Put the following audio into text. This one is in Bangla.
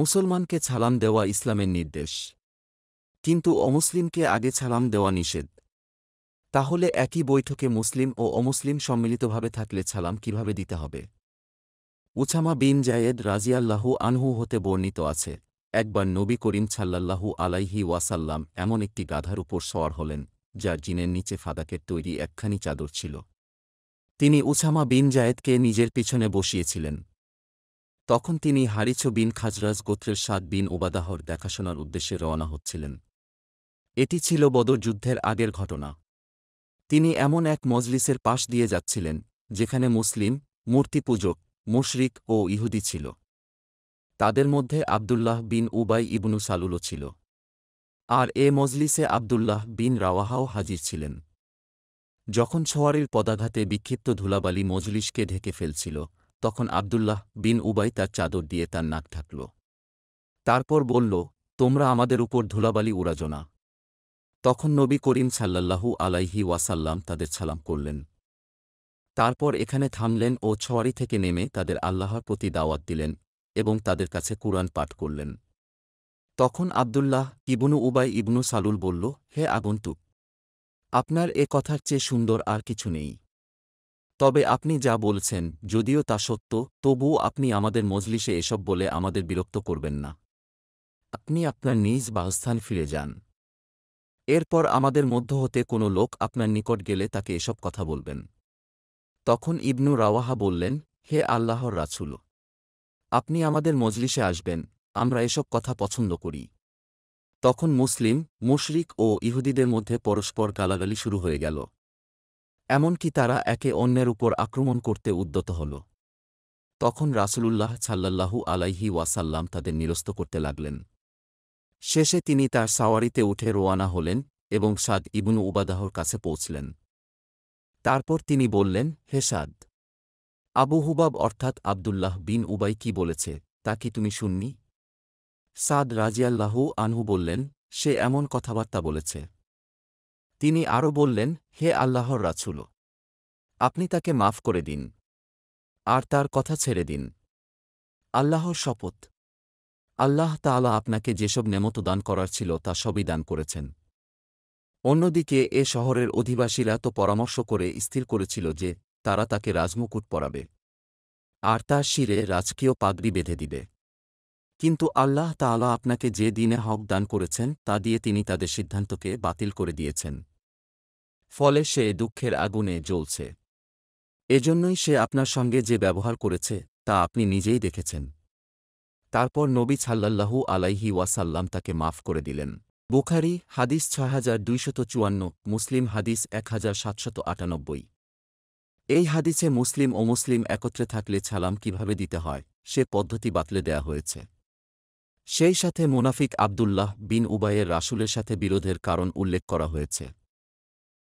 মুসলমানকে ছালাম দেওয়া ইসলামের নির্দেশ কিন্তু অমুসলিমকে আগে ছালাম দেওয়া নিষেধ তাহলে একই বৈঠকে মুসলিম ও অমুসলিম সম্মিলিতভাবে থাকলে ছালাম কিভাবে দিতে হবে উছামা বিন জায়েদ রাজিয়াল্লাহু আনহু হতে বর্ণিত আছে একবার নবী করিম ছাল্লাল্লাহু আলাইহি ওয়াসাল্লাম এমন একটি গাধার উপর সওয়ার হলেন যার জিনের নিচে ফাদাকের তৈরি একখানি চাদর ছিল তিনি উছামা বিন জায়েদকে নিজের পিছনে বসিয়েছিলেন তখন তিনি হারিছ বিন খাজরাজ গোত্রের সাত বিন ওবাদাহর দেখাশোনার উদ্দেশ্যে রওনা হচ্ছিলেন এটি ছিল বদর যুদ্ধের আগের ঘটনা তিনি এমন এক মজলিসের পাশ দিয়ে যাচ্ছিলেন যেখানে মুসলিম মূর্তিপূজক মুশরিক ও ইহুদি ছিল তাদের মধ্যে আবদুল্লাহ বিন উবাই ইবনু সালুলও ছিল আর এ মজলিসে আবদুল্লাহ বিন রাওয়াহাও হাজির ছিলেন যখন ছোয়ারির পদাঘাতে বিক্ষিপ্ত ধুলাবালি মজলিসকে ঢেকে ফেলছিল তখন আবদুল্লাহ বিন উবাই তার চাদর দিয়ে তার নাক ঢাকল তারপর বলল তোমরা আমাদের উপর ধুলাবালি উড়াজ না তখন নবী করিম সাল্লাল্লাহু আলাইহি ওয়াসাল্লাম তাদের সালাম করলেন তারপর এখানে থামলেন ও ছোয়ারি থেকে নেমে তাদের আল্লাহর প্রতি দাওয়াত দিলেন এবং তাদের কাছে কুরআন পাঠ করলেন তখন আবদুল্লাহ ইবনু উবাই ইবনু সালুল বলল হে আগন্তুক আপনার এ কথার চেয়ে সুন্দর আর কিছু নেই তবে আপনি যা বলছেন যদিও তা সত্য তবুও আপনি আমাদের মজলিসে এসব বলে আমাদের বিরক্ত করবেন না আপনি আপনার নিজ বাসস্থান ফিরে যান এরপর আমাদের মধ্য হতে কোনো লোক আপনার নিকট গেলে তাকে এসব কথা বলবেন তখন ইবনু রাওয়াহা বললেন হে আল্লাহর রাছুল আপনি আমাদের মজলিসে আসবেন আমরা এসব কথা পছন্দ করি তখন মুসলিম মুশরিক ও ইহুদিদের মধ্যে পরস্পর গালাগালি শুরু হয়ে গেল এমনকি তারা একে অন্যের উপর আক্রমণ করতে উদ্যত হল তখন রাসুলুল্লাহ ছাল্লাল্লাহু আলাইহি ওয়াসাল্লাম তাদের নিরস্ত করতে লাগলেন শেষে তিনি তার সাওয়ারিতে উঠে রোয়ানা হলেন এবং সাদ ইবনু উবাদাহর কাছে পৌঁছলেন তারপর তিনি বললেন হে সাদ আবু হুবাব অর্থাৎ আবদুল্লাহ বিন উবাই কি বলেছে তা কি তুমি শুননি সাদ রাজিয়াল্লাহু আনহু বললেন সে এমন কথাবার্তা বলেছে তিনি আরও বললেন হে আল্লাহর রাছুল আপনি তাকে মাফ করে দিন আর তার কথা ছেড়ে দিন আল্লাহর শপথ আল্লাহ তালা আপনাকে যেসব নেমত দান করার ছিল তা সবই দান করেছেন অন্যদিকে এ শহরের অধিবাসীরা তো পরামর্শ করে স্থির করেছিল যে তারা তাকে রাজমুকুট পরাবে আর তার শিরে রাজকীয় পাগড়ি বেঁধে দিবে কিন্তু আল্লাহ তালা আপনাকে যে দিনে হক দান করেছেন তা দিয়ে তিনি তাদের সিদ্ধান্তকে বাতিল করে দিয়েছেন ফলে সে দুঃখের আগুনে জ্বলছে এজন্যই সে আপনার সঙ্গে যে ব্যবহার করেছে তা আপনি নিজেই দেখেছেন তারপর নবী ছাল্লাল্লাহু আলাইহি ওয়াসাল্লাম তাকে মাফ করে দিলেন বুখারি হাদিস ছয় মুসলিম হাদিস এক এই হাদিসে মুসলিম ও মুসলিম একত্রে থাকলে ছালাম কিভাবে দিতে হয় সে পদ্ধতি বাতলে দেয়া হয়েছে সেই সাথে মোনাফিক আবদুল্লাহ বিন উবায়ের রাসুলের সাথে বিরোধের কারণ উল্লেখ করা হয়েছে